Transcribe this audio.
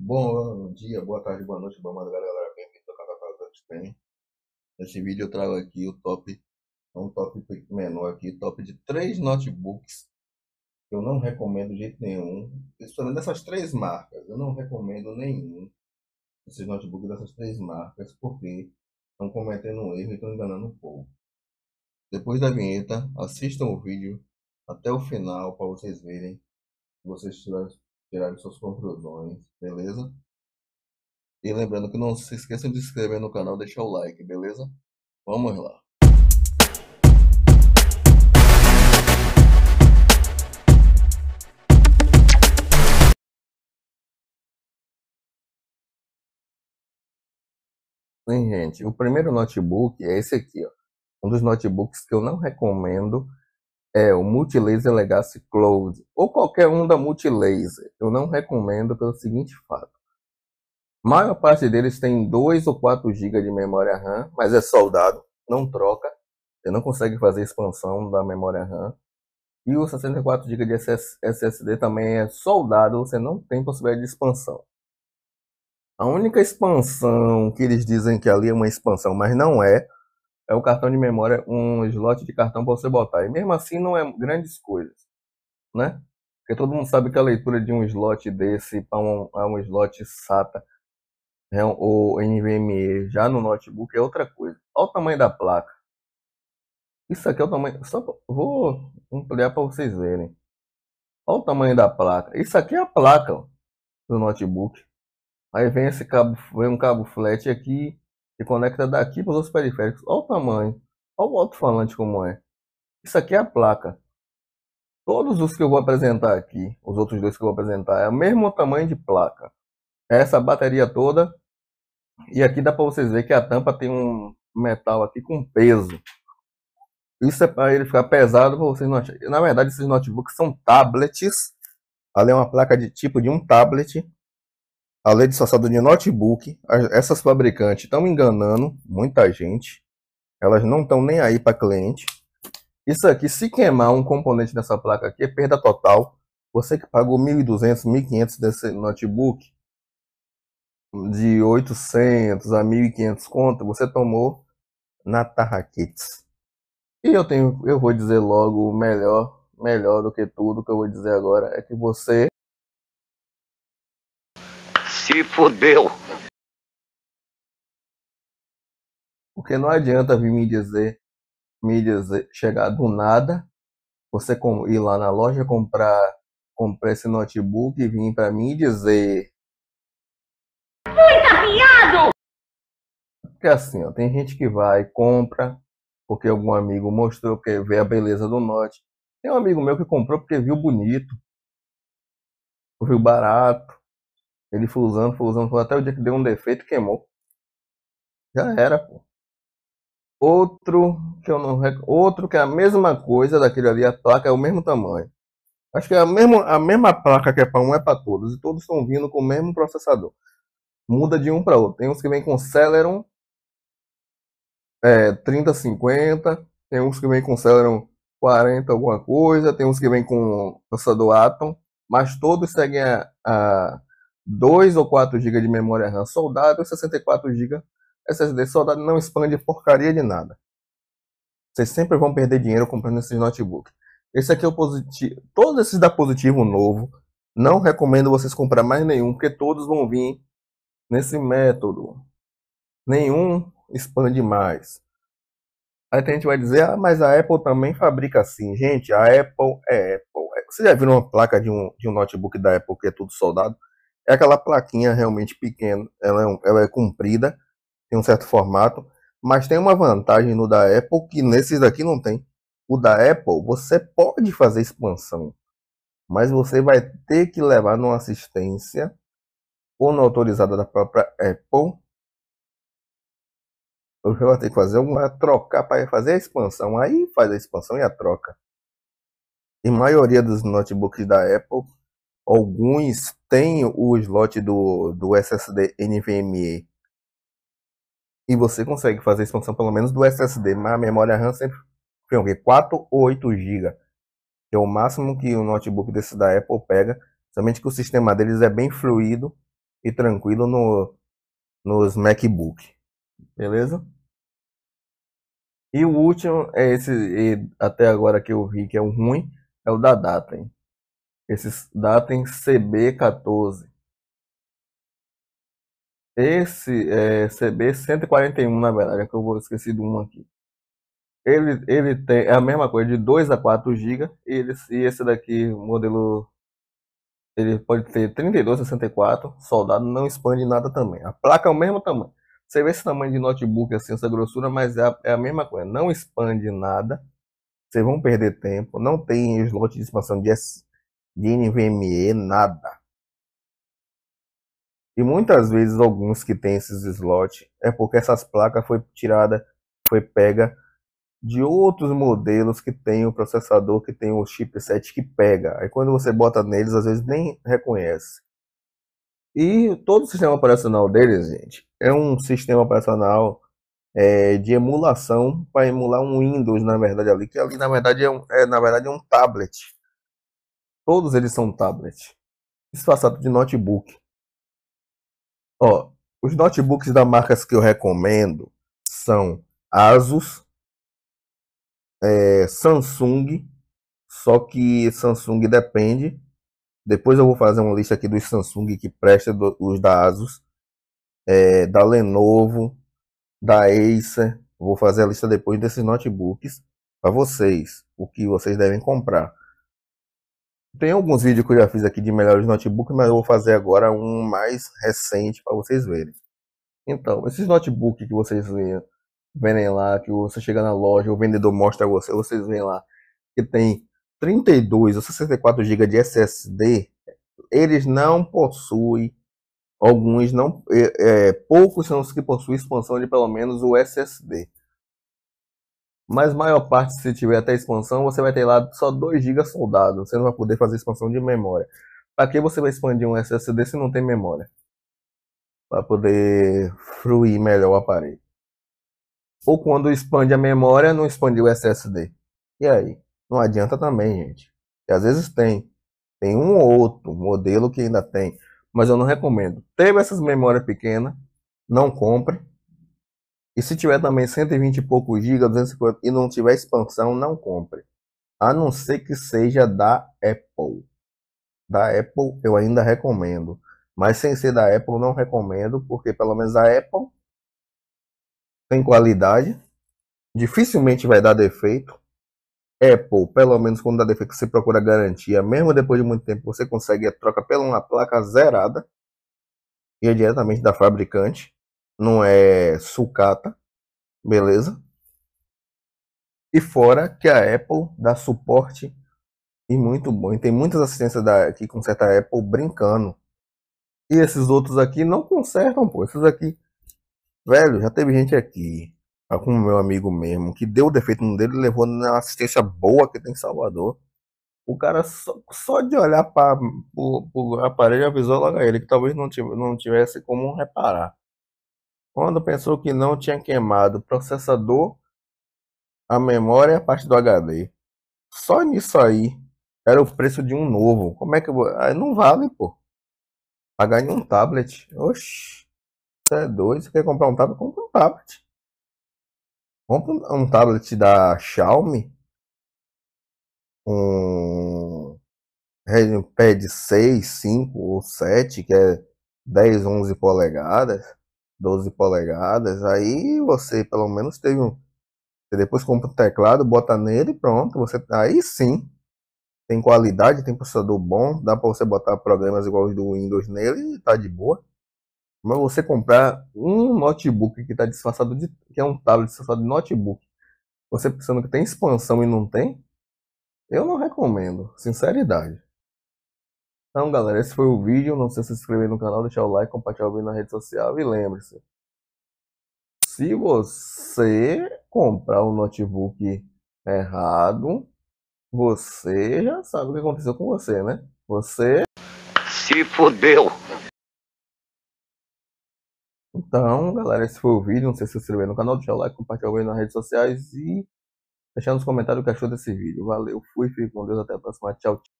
Bom dia, boa tarde, boa noite, boa madrugada, galera. Bem-vindo ao canal Tantos Tem. Nesse vídeo eu trago aqui o top, é um top menor aqui, top de três notebooks que eu não recomendo de jeito nenhum. Principalmente dessas três marcas, eu não recomendo nenhum desses notebooks dessas três marcas, porque estão cometendo um erro e estão enganando o povo. Depois da vinheta, assistam o vídeo até o final para vocês verem se vocês tiverem tirar suas conclusões, beleza? E lembrando que não se esqueçam de se inscrever no canal, deixar o like, beleza? Vamos lá. Sim, gente, o primeiro notebook é esse aqui, ó. Um dos notebooks que eu não recomendo é o Multilaser Legacy Cloud ou qualquer um da Multilaser. Eu não recomendo pelo seguinte fato. A maior parte deles tem 2 ou 4 GB de memória RAM, mas é soldado, não troca. Você não consegue fazer expansão da memória RAM. E o 64 GB de SSD também é soldado, você não tem possibilidade de expansão. A única expansão que eles dizem que ali é uma expansão, mas não é, é o cartão de memória, um slot de cartão para você botar. E mesmo assim não é grandes coisas, né? Porque todo mundo sabe que a leitura de um slot desse para um, um slot SATA né, ou NVMe já no notebook é outra coisa. Olha o tamanho da placa. Isso aqui é o tamanho. Só vou ampliar para vocês verem. Olha o tamanho da placa. Isso aqui é a placa do notebook. Aí vem esse cabo, vem um cabo flat aqui, que conecta daqui para os outros periféricos. Olha o tamanho, olha o alto-falante como é. Isso aqui é a placa. Todos os que eu vou apresentar aqui, os outros dois que eu vou apresentar, é o mesmo tamanho de placa. É essa bateria toda. E aqui dá para vocês ver que a tampa tem um metal aqui com peso. Isso é para ele ficar pesado para vocês não acharem. Na verdade, esses notebooks são tablets. Ali é uma placa de tipo de um tablet além de lançado de notebook, essas fabricantes estão enganando muita gente. Elas não estão nem aí para cliente. Isso aqui, se queimar um componente dessa placa aqui, é perda total. Você que pagou 1.200, 1.500 desse notebook, de 800 a 1.500 conto, você tomou na tarraquetes. E eu tenho, eu vou dizer logo, melhor, melhor do que tudo que eu vou dizer agora é que você se fudeu. Porque não adianta vir me dizer, me dizer, chegar do nada, você ir lá na loja comprar, comprar esse notebook e vir para mim dizer. Muito afiado! Porque assim, ó, tem gente que vai, compra, porque algum amigo mostrou, porque vê a beleza do Note. Tem um amigo meu que comprou porque viu bonito, viu barato. Ele foi usando, foi usando, foi até o dia que deu um defeito, queimou. Já era, pô. Outro que eu não rec... Outro que é a mesma coisa daquele ali, a placa é o mesmo tamanho. Acho que é a mesma, a mesma placa que é para um é para todos. E todos estão vindo com o mesmo processador. Muda de um para outro. Tem uns que vêm com Celeron é, 3050. Tem uns que vêm com Celeron 40 alguma coisa. Tem uns que vêm com processador Atom. Mas todos seguem a, a 2 ou 4 GB de memória RAM soldado e 64 GB SSD soldado não expande porcaria de nada. Vocês sempre vão perder dinheiro comprando esses notebooks. Esse aqui é o positivo. Todos esses da positivo novo. Não recomendo vocês comprar mais nenhum, porque todos vão vir nesse método. Nenhum expande mais. Aí a gente vai dizer, ah, mas a Apple também fabrica assim. Gente, a Apple é Apple. você já viu uma placa de um, de um notebook da Apple que é tudo soldado? É aquela plaquinha realmente pequena, ela é, um, ela é comprida, tem um certo formato, mas tem uma vantagem no da Apple que nesses daqui não tem. O da Apple, você pode fazer expansão, mas você vai ter que levar numa assistência ou não autorizada da própria Apple. Você vai ter que fazer uma troca para fazer a expansão. Aí faz a expansão e a troca. E maioria dos notebooks da Apple, alguns tem o slot do, do SSD NVMe e você consegue fazer a expansão pelo menos do SSD, mas a memória RAM sempre tem o quê? 4 ou 8 GB. Que é o máximo que o notebook desse da Apple pega. Somente que o sistema deles é bem fluido e tranquilo no, nos MacBook. Beleza? E o último é esse, até agora que eu vi que é o ruim, é o da Data. Hein? Esses datem CB14. Esse é CB141, na verdade, é que eu vou esquecer de um aqui. Ele, ele tem é a mesma coisa, de 2 a 4 GB. E, e esse daqui, modelo. Ele pode ter 32, 64. Soldado não expande nada também. A placa é o mesmo tamanho. Você vê esse tamanho de notebook assim, essa grossura, mas é a, é a mesma coisa. Não expande nada. Vocês vão perder tempo. Não tem slot de expansão de S, de NVMe, nada. E muitas vezes alguns que tem esses slots é porque essas placas foi tirada, foi pega de outros modelos que tem o processador, que tem o chipset que pega. Aí quando você bota neles, às vezes nem reconhece. E todo o sistema operacional deles, gente, é um sistema operacional é, de emulação para emular um Windows, na verdade, ali, que ali na verdade é, um, é, na verdade é um tablet. Todos eles são tablet, disfarçado de notebook. Ó, os notebooks da marcas que eu recomendo são Asus, é, Samsung, só que Samsung depende. Depois eu vou fazer uma lista aqui dos Samsung que presta do, os da Asus, é, da Lenovo, da Acer. Vou fazer a lista depois desses notebooks para vocês, o que vocês devem comprar. Tem alguns vídeos que eu já fiz aqui de melhores notebooks, mas eu vou fazer agora um mais recente para vocês verem. Então, esses notebooks que vocês veem, lá, que você chega na loja, o vendedor mostra a você, vocês veem lá que tem 32 ou 64 GB de SSD, eles não possuem, alguns não, é, é, poucos são os que possuem expansão de pelo menos o SSD. Mas maior parte, se tiver até expansão, você vai ter lá só 2 GB soldado. Você não vai poder fazer expansão de memória. Para que você vai expandir um SSD se não tem memória? Para poder fruir melhor o aparelho. Ou quando expande a memória, não expande o SSD. E aí? Não adianta também, gente. E às vezes tem. Tem um ou outro modelo que ainda tem. Mas eu não recomendo. Teve essas memórias pequenas, não compre. E se tiver também 120 e poucos GB, 250 e não tiver expansão, não compre. A não ser que seja da Apple. Da Apple eu ainda recomendo. Mas sem ser da Apple não recomendo, porque pelo menos a Apple tem qualidade. Dificilmente vai dar defeito. Apple, pelo menos quando dá defeito, você procura garantia. Mesmo depois de muito tempo, você consegue a troca pela uma placa zerada. E é diretamente da fabricante não é sucata, beleza? E fora que a Apple dá suporte e muito bom. E tem muitas assistências daqui que conserta a Apple brincando. E esses outros aqui não consertam, pô. Esses aqui, velho, já teve gente aqui, ah, com meu amigo mesmo, que deu o defeito no dele levou na assistência boa que tem em Salvador. O cara só, só de olhar para o aparelho avisou logo a ele que talvez não, tivesse, não tivesse como reparar. Quando pensou que não tinha queimado o processador, a memória e a parte do HD. Só nisso aí era o preço de um novo. Como é que eu vou. Ah, não vale, pô. Pagar em um tablet. Oxi. Você é doido. Você quer comprar um tablet? Compra um tablet. Compra um tablet da Xiaomi. Um Redmi Pad 6, 5 ou 7, que é 10, 11 polegadas. 12 polegadas, aí você pelo menos teve um. Você depois compra o teclado, bota nele e pronto. Você, aí sim tem qualidade, tem processador bom, dá para você botar programas iguais do Windows nele e tá de boa. Mas você comprar um notebook que tá disfarçado de. que é um tablet disfarçado de notebook, você pensando que tem expansão e não tem, eu não recomendo, sinceridade. Então, galera, esse foi o vídeo. Não sei se inscrever no canal, deixar o like, compartilhar o vídeo na rede social. E lembre-se, se você comprar um notebook errado, você já sabe o que aconteceu com você, né? Você se fudeu. Então, galera, esse foi o vídeo. Não sei se inscrever no canal, deixar o like, compartilhar o vídeo nas redes sociais e deixar nos comentários o que achou desse vídeo. Valeu, fui, fique com Deus, até a próxima. Tchau, tchau.